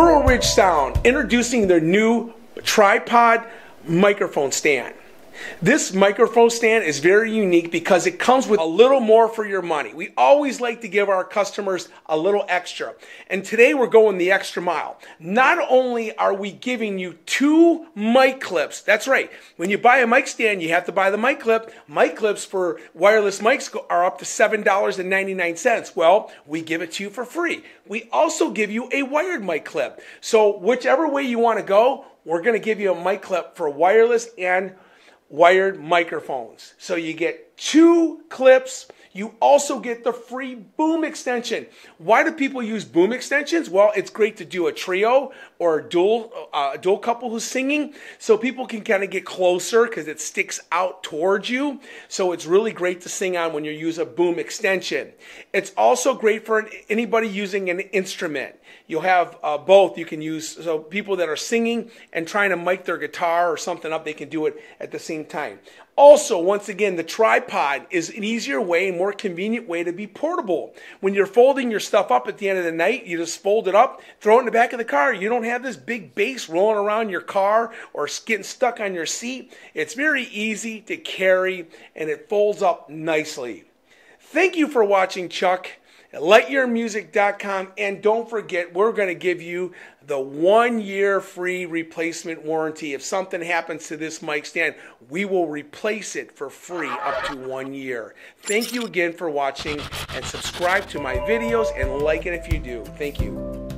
Pearl Ridge Sound introducing their new tripod microphone stand. This microphone stand is very unique because it comes with a little more for your money. We always like to give our customers a little extra. And today we're going the extra mile. Not only are we giving you two mic clips. That's right. When you buy a mic stand, you have to buy the mic clip. Mic clips for wireless mics are up to $7.99. Well, we give it to you for free. We also give you a wired mic clip. So whichever way you want to go, we're going to give you a mic clip for wireless and wired microphones. So you get two clips you also get the free boom extension. Why do people use boom extensions? Well, it's great to do a trio or a dual, uh, dual couple who's singing so people can kind of get closer because it sticks out towards you. So it's really great to sing on when you use a boom extension. It's also great for an, anybody using an instrument. You'll have uh, both. You can use, so people that are singing and trying to mic their guitar or something up, they can do it at the same time. Also, once again, the tripod is an easier way more convenient way to be portable. When you're folding your stuff up at the end of the night, you just fold it up, throw it in the back of the car. You don't have this big base rolling around your car or getting stuck on your seat. It's very easy to carry and it folds up nicely. Thank you for watching, Chuck lightyearmusic.com. And don't forget, we're going to give you the one year free replacement warranty. If something happens to this mic stand, we will replace it for free up to one year. Thank you again for watching and subscribe to my videos and like it if you do. Thank you.